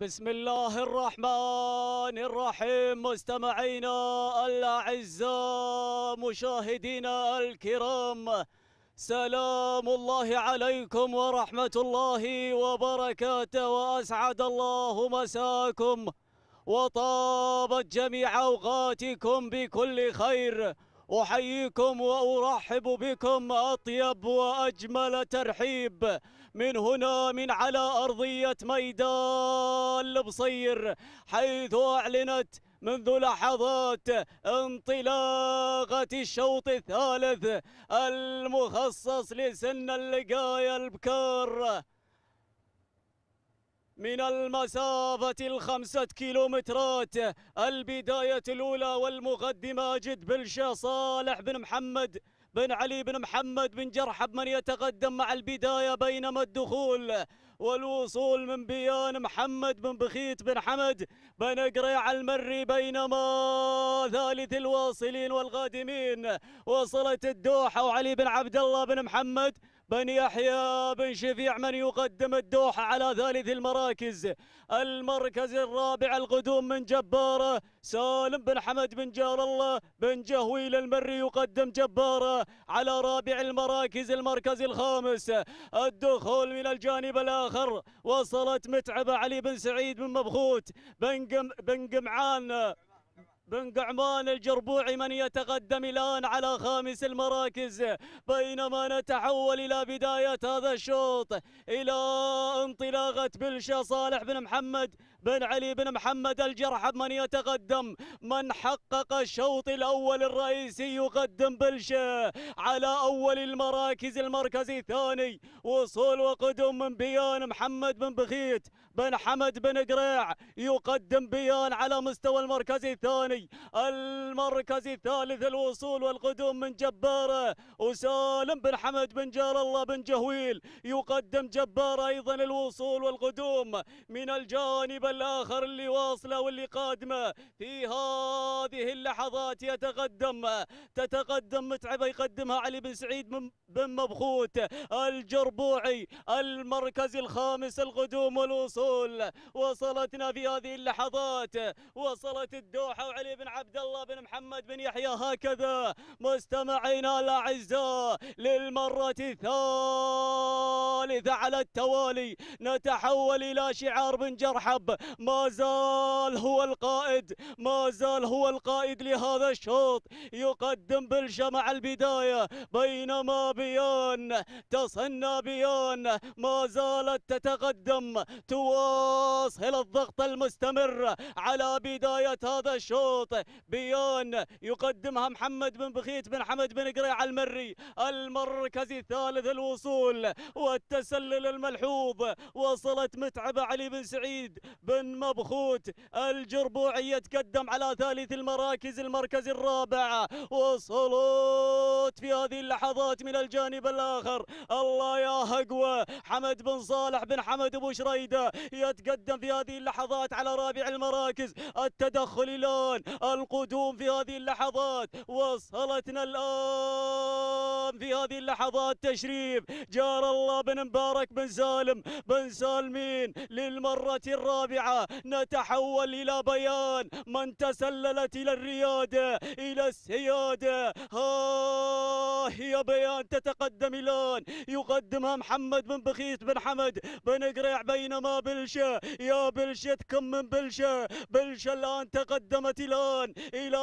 بسم الله الرحمن الرحيم مستمعينا الاعزاء مشاهدينا الكرام سلام الله عليكم ورحمه الله وبركاته واسعد الله مساكم وطابت جميع اوقاتكم بكل خير أحييكم وأرحب بكم أطيب وأجمل ترحيب من هنا من على أرضية ميدان البصير حيث أعلنت منذ لحظات انطلاقة الشوط الثالث المخصص لسن اللقاية البكار من المسافة الخمسة كيلومترات البداية الأولى والمقدمة أجد بلشة صالح بن محمد بن علي بن محمد بن جرحب من يتقدم مع البداية بينما الدخول والوصول من بيان محمد بن بخيت بن حمد بن قريع المري بينما ثالث الواصلين والقادمين وصلت الدوحة وعلي بن عبد الله بن محمد بن يحيى بن شفيع من يقدم الدوحة على ثالث المراكز المركز الرابع القدوم من جبارة سالم بن حمد بن جار الله بن جهويل المري يقدم جبارة على رابع المراكز المركز الخامس الدخول من الجانب الآخر وصلت متعبة علي بن سعيد بن مبخوت بن, جم بن قمعان بن قعمان الجربوعي من يتقدم الآن على خامس المراكز بينما نتحول إلى بداية هذا الشوط إلى انطلاقة بلشه صالح بن محمد بن علي بن محمد الجرحب من يتقدم من حقق الشوط الأول الرئيسي يقدم بلشة على أول المراكز المركز الثاني وصول وقدم من بيان محمد بن بخيت بن حمد بن قريع يقدم بيان على مستوى المركز الثاني المركز الثالث الوصول والقدوم من جبارة وسالم بن حمد بن جار الله بن جهويل يقدم جبارة أيضا الوصول والقدوم من الجانب الآخر اللي واصلة واللي قادمة في هذه اللحظات يتقدم تتقدم متعبة يقدمها علي بن سعيد بن مبخوت الجربوعي المركز الخامس القدوم والوصول وصلتنا في هذه اللحظات وصلت الدوحة وعلي بن عبد الله بن محمد بن يحيى هكذا مستمعينا الأعزاء للمرة الثالثة على التوالي نتحول إلى شعار بن جرحب ما زال هو القائد ما زال هو القائد لهذا الشوط يقدم مع البداية بينما بيان تصنى بيان ما زالت تتقدم تواصل الضغط المستمر على بداية هذا الشوط بيان يقدمها محمد بن بخيت بن حمد بن قريع المري المركز الثالث الوصول والتسلل الملحوظ وصلت متعب علي بن سعيد بن مبخوت الجربوعي يتقدم على ثالث المراكز المركز الرابع وصلوت في هذه اللحظات من الجانب الآخر الله يا هقوة حمد بن صالح بن حمد أبو شريدة يتقدم في هذه اللحظات على رابع المراكز التدخل الآن القدوم في هذه اللحظات وصلتنا الآن في هذه اللحظات تشريف جار الله بن مبارك بن سالم بن سالمين للمرة الرابعة نتحول إلى بيان من تسللت إلى الريادة إلى السيادة ها هي بيان تتقدم الآن يقدمها محمد بن بخيت بن حمد بن قريع بينما بلشة يا بلشة كم من بلشة بلشة الآن تقدمت الآن إلى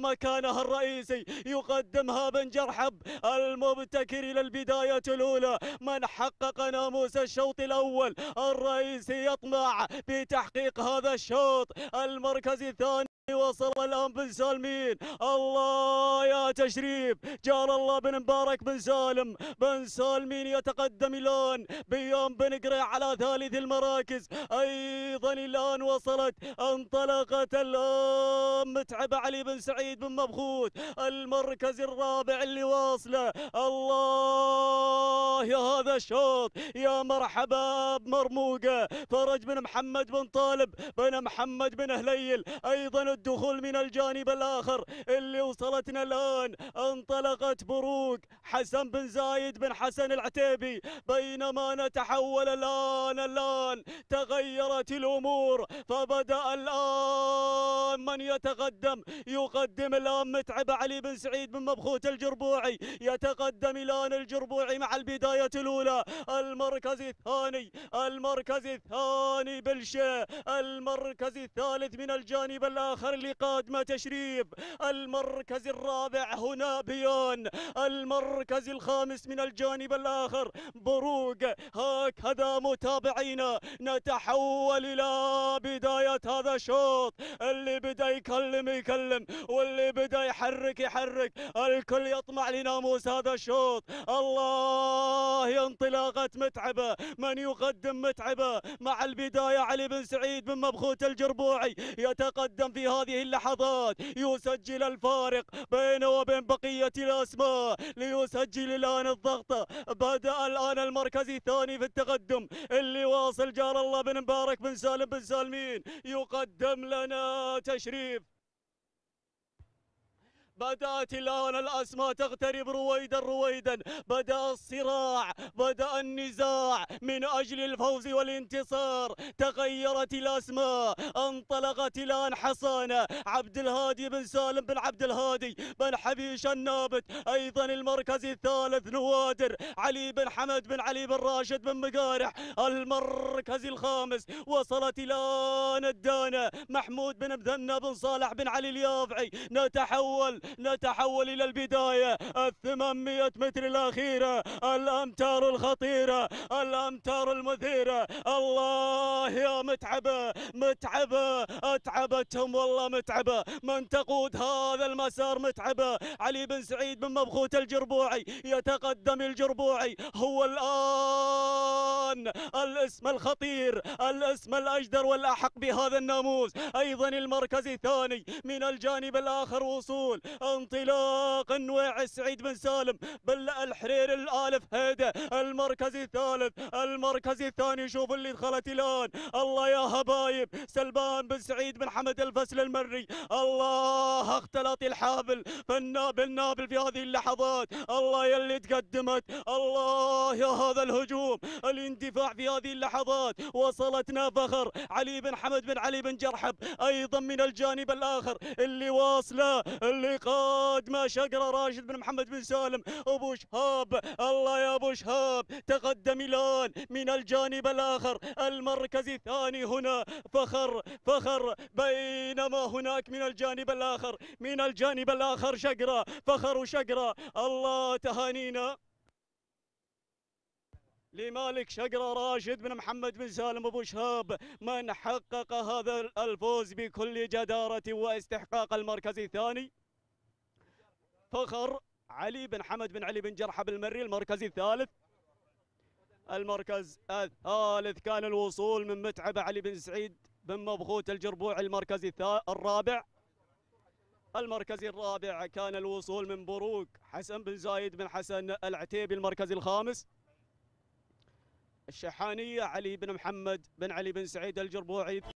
مكانها الرئيسي يقدمها بن جرحب المبتكر إلى البداية الأولى من حقق ناموس الشوط الأول الرئيسي يطمع لتحقيق هذا الشوط المركز الثاني وصل الان بن سالمين الله يا تشريف جار الله بن مبارك بن سالم بن سالمين يتقدم الان بيوم بن قريع على ثالث المراكز ايضا الان وصلت انطلقت الان متعب علي بن سعيد بن مبخوت المركز الرابع اللي واصله الله يا هذا الشوط يا مرحبا بمرموقه فرج بن محمد بن طالب بن محمد بن هليل ايضا الدخول من الجانب الآخر اللي وصلتنا الآن انطلقت بروق حسن بن زايد بن حسن العتيبي بينما نتحول الآن الآن تغيرت الأمور فبدأ الآن من يتقدم يقدم الآن متعب علي بن سعيد بن مبخوت الجربوعي يتقدم الآن الجربوعي مع البداية الأولى المركز الثاني المركز الثاني بالشيء المركز الثالث من الجانب الآخر لقادمة تشريف المركز الرابع هنا بيان المركز الخامس من الجانب الآخر بروق هكذا متابعينا نتحول إلى بداية هذا الشوط اللي بدا يكلم يكلم واللي بدا يحرك يحرك الكل يطمع لناموس هذا الشوط الله يا انطلاقة متعبة من يقدم متعبة مع البداية علي بن سعيد بن مبخوت الجربوعي يتقدم في هذه اللحظات يسجل الفارق بينه وبين بقية الأسماء ليسجل الآن الضغطة بدأ الآن المركز الثاني في التقدم اللي واصل جار الله بن مبارك بن سالم بن سالمين يقدم لنا تشريف بدأت الآن الأسماء تغترب رويدا رويدا بدأ الصراع بدأ النزاع من أجل الفوز والانتصار تغيرت الأسماء انطلقت الآن حصانة عبد الهادي بن سالم بن عبد الهادي بن حبيش النابت أيضا المركز الثالث نوادر علي بن حمد بن علي بن راشد بن مقارح المركز الخامس وصلت الآن الدانة محمود بن بذنة بن صالح بن علي اليافعي نتحول نتحول إلى البداية الثمانمائة متر الأخيرة الأمتار الخطيرة الأمتار المثيرة الله يا متعبة متعبة أتعبتهم والله متعبة من تقود هذا المسار متعبة علي بن سعيد بن مبخوت الجربوعي يتقدم الجربوعي هو الآن الآن الاسم الخطير الاسم الأجدر والأحق بهذا الناموس أيضا المركز الثاني من الجانب الآخر وصول انطلاق نويع سعيد بن سالم بل الحرير الآلف هيدا المركز الثالث المركز الثاني شوف اللي دخلت الآن الله يا هبايب سلبان بن سعيد بن حمد الفسل المري الله اختلط الحابل بالنابل نابل في هذه اللحظات الله يلي تقدمت الله يا هذا الهجوم اللي اندفاع في هذه اللحظات وصلتنا فخر علي بن حمد بن علي بن جرحب ايضا من الجانب الاخر اللي واصله اللي قادمه شقره راشد بن محمد بن سالم ابو شهاب الله يا ابو شهاب تقدم الان من الجانب الاخر المركز الثاني هنا فخر فخر بينما هناك من الجانب الاخر من الجانب الاخر شقره فخر وشقره الله تهانينا لمالك شقرة راشد بن محمد بن سالم أبو شهاب من حقق هذا الفوز بكل جدارة واستحقاق المركز الثاني فخر علي بن حمد بن علي بن جرحب المري المركز الثالث المركز الثالث كان الوصول من متعب علي بن سعيد بن مبخوت الجربوع المركز الرابع المركز الرابع كان الوصول من بروك حسن بن زايد بن حسن العتيبي المركز الخامس الشحانية علي بن محمد بن علي بن سعيد الجربوعي